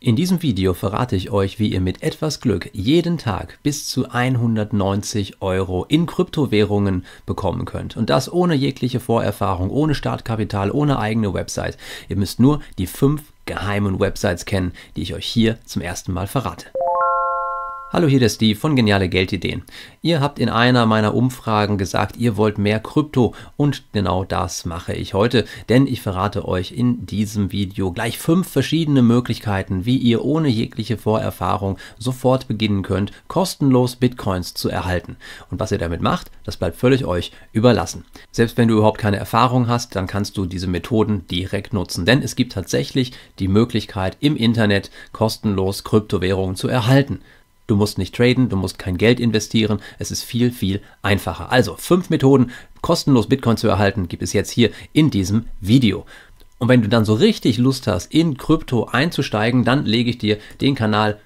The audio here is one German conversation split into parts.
In diesem Video verrate ich euch, wie ihr mit etwas Glück jeden Tag bis zu 190 Euro in Kryptowährungen bekommen könnt. Und das ohne jegliche Vorerfahrung, ohne Startkapital, ohne eigene Website. Ihr müsst nur die fünf geheimen Websites kennen, die ich euch hier zum ersten Mal verrate. Hallo, hier der Steve von Geniale Geldideen. Ihr habt in einer meiner Umfragen gesagt, ihr wollt mehr Krypto und genau das mache ich heute, denn ich verrate euch in diesem Video gleich fünf verschiedene Möglichkeiten, wie ihr ohne jegliche Vorerfahrung sofort beginnen könnt, kostenlos Bitcoins zu erhalten. Und was ihr damit macht, das bleibt völlig euch überlassen. Selbst wenn du überhaupt keine Erfahrung hast, dann kannst du diese Methoden direkt nutzen, denn es gibt tatsächlich die Möglichkeit, im Internet kostenlos Kryptowährungen zu erhalten. Du musst nicht traden, du musst kein Geld investieren. Es ist viel, viel einfacher. Also fünf Methoden, kostenlos Bitcoin zu erhalten, gibt es jetzt hier in diesem Video. Und wenn du dann so richtig Lust hast, in Krypto einzusteigen, dann lege ich dir den Kanal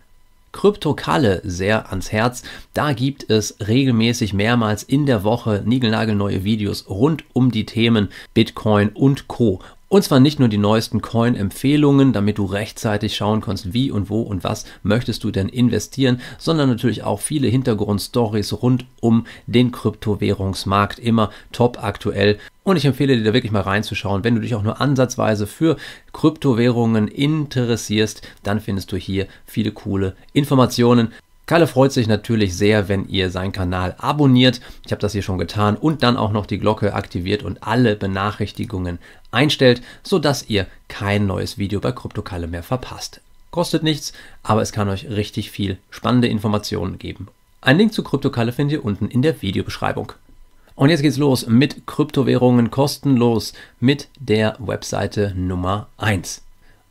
Kryptokalle sehr ans Herz. Da gibt es regelmäßig mehrmals in der Woche niegelnagelneue Videos rund um die Themen Bitcoin und Co. Und zwar nicht nur die neuesten Coin-Empfehlungen, damit du rechtzeitig schauen kannst, wie und wo und was möchtest du denn investieren, sondern natürlich auch viele Hintergrundstories rund um den Kryptowährungsmarkt, immer top aktuell. Und ich empfehle dir da wirklich mal reinzuschauen. Wenn du dich auch nur ansatzweise für Kryptowährungen interessierst, dann findest du hier viele coole Informationen. Kalle freut sich natürlich sehr, wenn ihr seinen Kanal abonniert. Ich habe das hier schon getan und dann auch noch die Glocke aktiviert und alle Benachrichtigungen einstellt, sodass ihr kein neues Video bei Kryptokalle mehr verpasst. Kostet nichts, aber es kann euch richtig viel spannende Informationen geben. Ein Link zu Kryptokalle findet ihr unten in der Videobeschreibung. Und jetzt geht's los mit Kryptowährungen kostenlos mit der Webseite Nummer 1.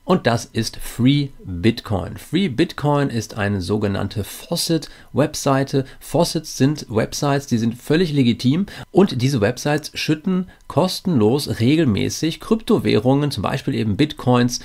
Und das ist Free Bitcoin. Free Bitcoin ist eine sogenannte Faucet-Webseite. Faucets sind Websites, die sind völlig legitim und diese Websites schütten kostenlos regelmäßig Kryptowährungen, zum Beispiel eben Bitcoins,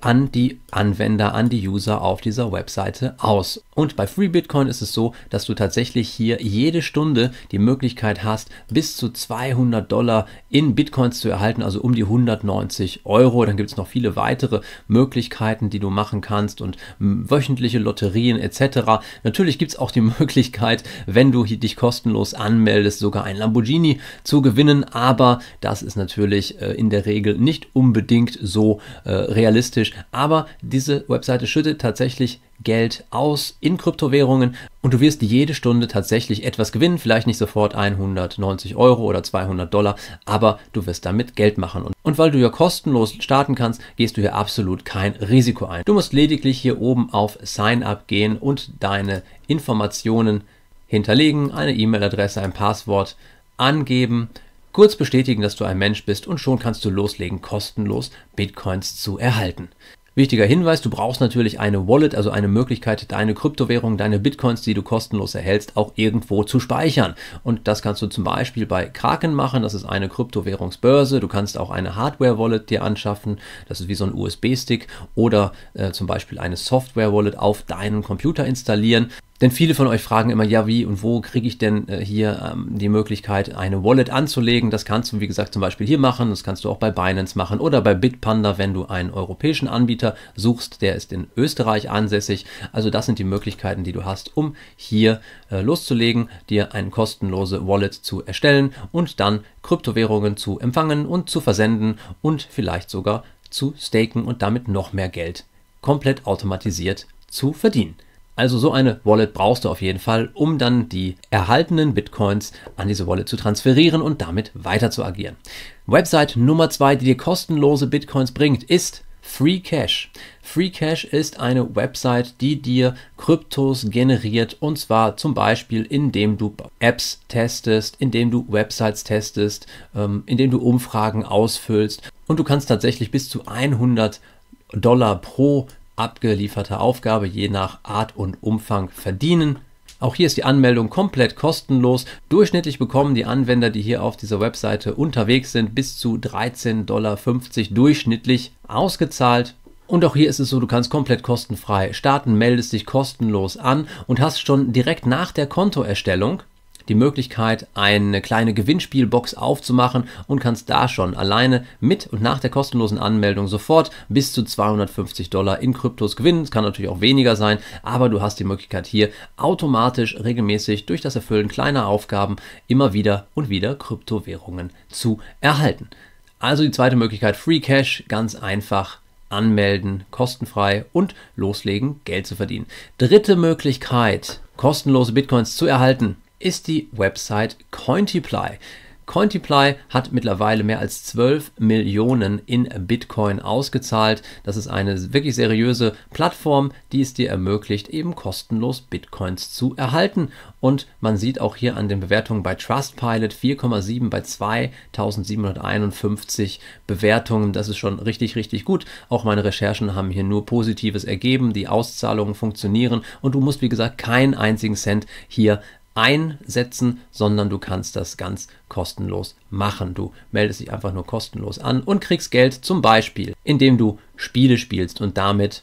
an die Anwender, an die User auf dieser Webseite aus. Und bei Free Bitcoin ist es so, dass du tatsächlich hier jede Stunde die Möglichkeit hast, bis zu 200 Dollar in Bitcoins zu erhalten, also um die 190 Euro. Dann gibt es noch viele weitere Möglichkeiten, die du machen kannst und wöchentliche Lotterien etc. Natürlich gibt es auch die Möglichkeit, wenn du dich kostenlos anmeldest, sogar ein Lamborghini zu gewinnen, aber das ist natürlich äh, in der Regel nicht unbedingt so äh, realistisch realistisch. Aber diese Webseite schüttet tatsächlich Geld aus in Kryptowährungen und du wirst jede Stunde tatsächlich etwas gewinnen. Vielleicht nicht sofort 190 Euro oder 200 Dollar, aber du wirst damit Geld machen. Und weil du ja kostenlos starten kannst, gehst du hier absolut kein Risiko ein. Du musst lediglich hier oben auf Sign Up gehen und deine Informationen hinterlegen, eine E-Mail-Adresse, ein Passwort angeben Kurz bestätigen, dass du ein Mensch bist und schon kannst du loslegen, kostenlos Bitcoins zu erhalten. Wichtiger Hinweis, du brauchst natürlich eine Wallet, also eine Möglichkeit, deine Kryptowährung, deine Bitcoins, die du kostenlos erhältst, auch irgendwo zu speichern. Und das kannst du zum Beispiel bei Kraken machen, das ist eine Kryptowährungsbörse. Du kannst auch eine Hardware-Wallet dir anschaffen, das ist wie so ein USB-Stick oder äh, zum Beispiel eine Software-Wallet auf deinen Computer installieren. Denn viele von euch fragen immer, ja, wie und wo kriege ich denn äh, hier ähm, die Möglichkeit, eine Wallet anzulegen? Das kannst du, wie gesagt, zum Beispiel hier machen. Das kannst du auch bei Binance machen oder bei Bitpanda, wenn du einen europäischen Anbieter suchst. Der ist in Österreich ansässig. Also das sind die Möglichkeiten, die du hast, um hier äh, loszulegen, dir eine kostenlose Wallet zu erstellen und dann Kryptowährungen zu empfangen und zu versenden und vielleicht sogar zu staken und damit noch mehr Geld komplett automatisiert zu verdienen. Also so eine Wallet brauchst du auf jeden Fall, um dann die erhaltenen Bitcoins an diese Wallet zu transferieren und damit weiter zu agieren. Website Nummer 2, die dir kostenlose Bitcoins bringt, ist Free Cash. Free Cash ist eine Website, die dir Kryptos generiert und zwar zum Beispiel, indem du Apps testest, indem du Websites testest, ähm, indem du Umfragen ausfüllst und du kannst tatsächlich bis zu 100 Dollar pro abgelieferter Aufgabe je nach Art und Umfang verdienen. Auch hier ist die Anmeldung komplett kostenlos. Durchschnittlich bekommen die Anwender, die hier auf dieser Webseite unterwegs sind, bis zu 13,50 Dollar durchschnittlich ausgezahlt. Und auch hier ist es so, du kannst komplett kostenfrei starten, meldest dich kostenlos an und hast schon direkt nach der Kontoerstellung die Möglichkeit, eine kleine Gewinnspielbox aufzumachen und kannst da schon alleine mit und nach der kostenlosen Anmeldung sofort bis zu 250 Dollar in Kryptos gewinnen. Es kann natürlich auch weniger sein, aber du hast die Möglichkeit hier automatisch regelmäßig durch das Erfüllen kleiner Aufgaben immer wieder und wieder Kryptowährungen zu erhalten. Also die zweite Möglichkeit, Free Cash, ganz einfach anmelden, kostenfrei und loslegen, Geld zu verdienen. Dritte Möglichkeit, kostenlose Bitcoins zu erhalten ist die Website Cointiply. Cointiply hat mittlerweile mehr als 12 Millionen in Bitcoin ausgezahlt. Das ist eine wirklich seriöse Plattform, die es dir ermöglicht, eben kostenlos Bitcoins zu erhalten. Und man sieht auch hier an den Bewertungen bei Trustpilot 4,7 bei 2751 Bewertungen. Das ist schon richtig, richtig gut. Auch meine Recherchen haben hier nur Positives ergeben. Die Auszahlungen funktionieren und du musst, wie gesagt, keinen einzigen Cent hier einsetzen, sondern du kannst das ganz kostenlos machen. Du meldest dich einfach nur kostenlos an und kriegst Geld zum Beispiel, indem du Spiele spielst und damit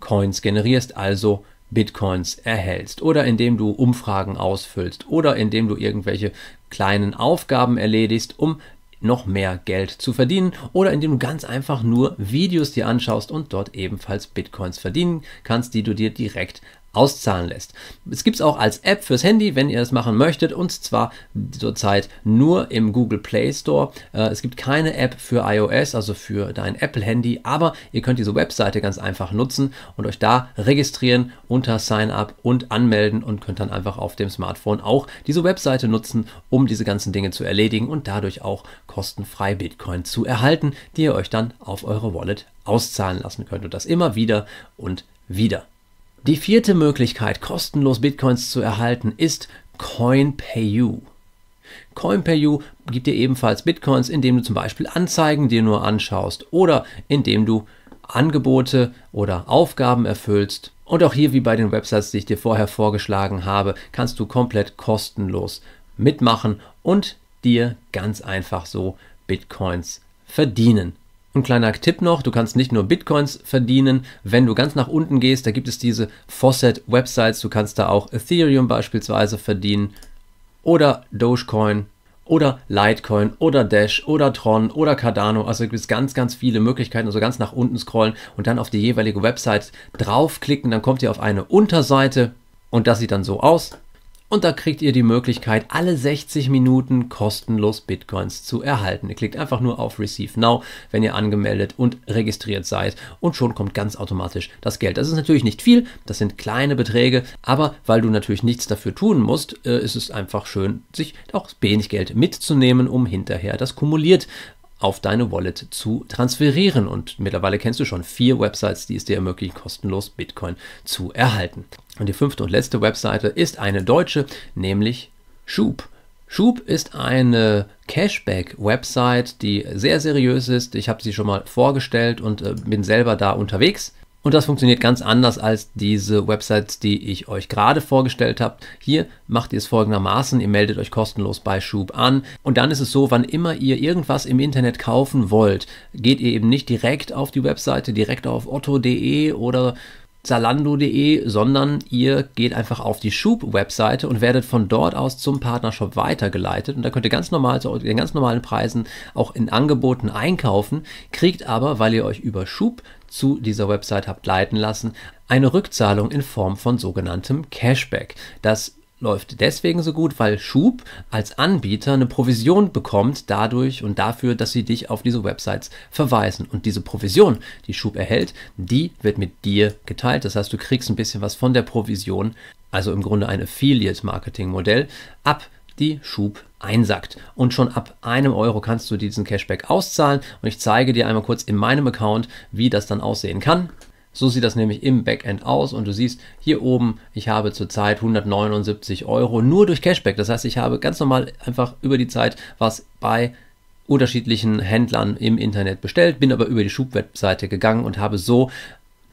Coins generierst, also Bitcoins erhältst oder indem du Umfragen ausfüllst oder indem du irgendwelche kleinen Aufgaben erledigst, um noch mehr Geld zu verdienen oder indem du ganz einfach nur Videos dir anschaust und dort ebenfalls Bitcoins verdienen kannst, die du dir direkt auszahlen lässt. Es gibt es auch als App fürs Handy, wenn ihr das machen möchtet, und zwar zurzeit nur im Google Play Store. Äh, es gibt keine App für iOS, also für dein Apple-Handy, aber ihr könnt diese Webseite ganz einfach nutzen und euch da registrieren unter Sign Up und anmelden und könnt dann einfach auf dem Smartphone auch diese Webseite nutzen, um diese ganzen Dinge zu erledigen und dadurch auch kostenfrei Bitcoin zu erhalten, die ihr euch dann auf eure Wallet auszahlen lassen könnt und das immer wieder und wieder. Die vierte Möglichkeit, kostenlos Bitcoins zu erhalten, ist CoinPayU. CoinPayU gibt dir ebenfalls Bitcoins, indem du zum Beispiel Anzeigen dir nur anschaust oder indem du Angebote oder Aufgaben erfüllst. Und auch hier, wie bei den Websites, die ich dir vorher vorgeschlagen habe, kannst du komplett kostenlos mitmachen und dir ganz einfach so Bitcoins verdienen. Und kleiner Tipp noch, du kannst nicht nur Bitcoins verdienen, wenn du ganz nach unten gehst, da gibt es diese Fawcett-Websites, du kannst da auch Ethereum beispielsweise verdienen oder Dogecoin oder Litecoin oder Dash oder Tron oder Cardano. Also gibt es ganz, ganz viele Möglichkeiten. Also ganz nach unten scrollen und dann auf die jeweilige Website draufklicken. Dann kommt ihr auf eine Unterseite und das sieht dann so aus. Und da kriegt ihr die Möglichkeit, alle 60 Minuten kostenlos Bitcoins zu erhalten. Ihr klickt einfach nur auf Receive Now, wenn ihr angemeldet und registriert seid. Und schon kommt ganz automatisch das Geld. Das ist natürlich nicht viel, das sind kleine Beträge. Aber weil du natürlich nichts dafür tun musst, äh, ist es einfach schön, sich auch wenig Geld mitzunehmen, um hinterher das kumuliert auf deine Wallet zu transferieren. Und mittlerweile kennst du schon vier Websites, die es dir ermöglichen, kostenlos Bitcoin zu erhalten. Und die fünfte und letzte Webseite ist eine deutsche, nämlich Schub. Schub ist eine Cashback-Website, die sehr seriös ist. Ich habe sie schon mal vorgestellt und äh, bin selber da unterwegs. Und das funktioniert ganz anders als diese Websites, die ich euch gerade vorgestellt habe. Hier macht ihr es folgendermaßen, ihr meldet euch kostenlos bei Schub an und dann ist es so, wann immer ihr irgendwas im Internet kaufen wollt, geht ihr eben nicht direkt auf die Webseite, direkt auf otto.de oder Zalando.de, sondern ihr geht einfach auf die Schub-Webseite und werdet von dort aus zum Partnershop weitergeleitet. Und da könnt ihr ganz normal zu den ganz normalen Preisen auch in Angeboten einkaufen, kriegt aber, weil ihr euch über Schub zu dieser Website habt leiten lassen, eine Rückzahlung in Form von sogenanntem Cashback. Das läuft deswegen so gut, weil Schub als Anbieter eine Provision bekommt dadurch und dafür, dass sie dich auf diese Websites verweisen. Und diese Provision, die Schub erhält, die wird mit dir geteilt. Das heißt, du kriegst ein bisschen was von der Provision, also im Grunde ein Affiliate-Marketing-Modell, ab die Schub einsackt. Und schon ab einem Euro kannst du diesen Cashback auszahlen. Und ich zeige dir einmal kurz in meinem Account, wie das dann aussehen kann. So sieht das nämlich im Backend aus und du siehst hier oben, ich habe zurzeit 179 Euro nur durch Cashback. Das heißt, ich habe ganz normal einfach über die Zeit was bei unterschiedlichen Händlern im Internet bestellt, bin aber über die Schub-Webseite gegangen und habe so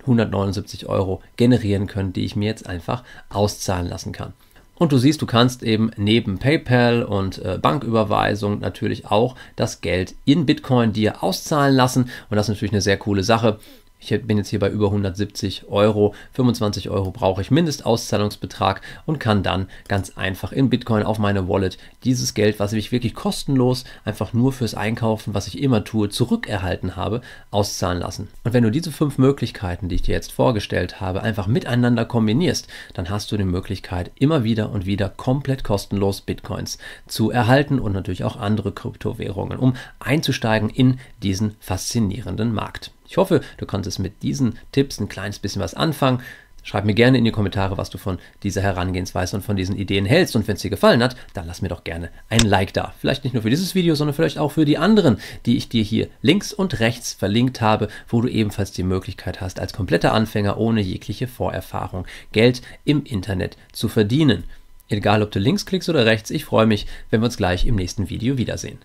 179 Euro generieren können, die ich mir jetzt einfach auszahlen lassen kann. Und du siehst, du kannst eben neben PayPal und äh, Banküberweisung natürlich auch das Geld in Bitcoin dir auszahlen lassen. Und das ist natürlich eine sehr coole Sache. Ich bin jetzt hier bei über 170 Euro. 25 Euro brauche ich Mindestauszahlungsbetrag und kann dann ganz einfach in Bitcoin auf meine Wallet dieses Geld, was ich wirklich kostenlos einfach nur fürs Einkaufen, was ich immer tue, zurückerhalten habe, auszahlen lassen. Und wenn du diese fünf Möglichkeiten, die ich dir jetzt vorgestellt habe, einfach miteinander kombinierst, dann hast du die Möglichkeit, immer wieder und wieder komplett kostenlos Bitcoins zu erhalten und natürlich auch andere Kryptowährungen, um einzusteigen in diesen faszinierenden Markt. Ich hoffe, du konntest mit diesen Tipps ein kleines bisschen was anfangen. Schreib mir gerne in die Kommentare, was du von dieser Herangehensweise und von diesen Ideen hältst. Und wenn es dir gefallen hat, dann lass mir doch gerne ein Like da. Vielleicht nicht nur für dieses Video, sondern vielleicht auch für die anderen, die ich dir hier links und rechts verlinkt habe, wo du ebenfalls die Möglichkeit hast, als kompletter Anfänger ohne jegliche Vorerfahrung Geld im Internet zu verdienen. Egal, ob du links klickst oder rechts, ich freue mich, wenn wir uns gleich im nächsten Video wiedersehen.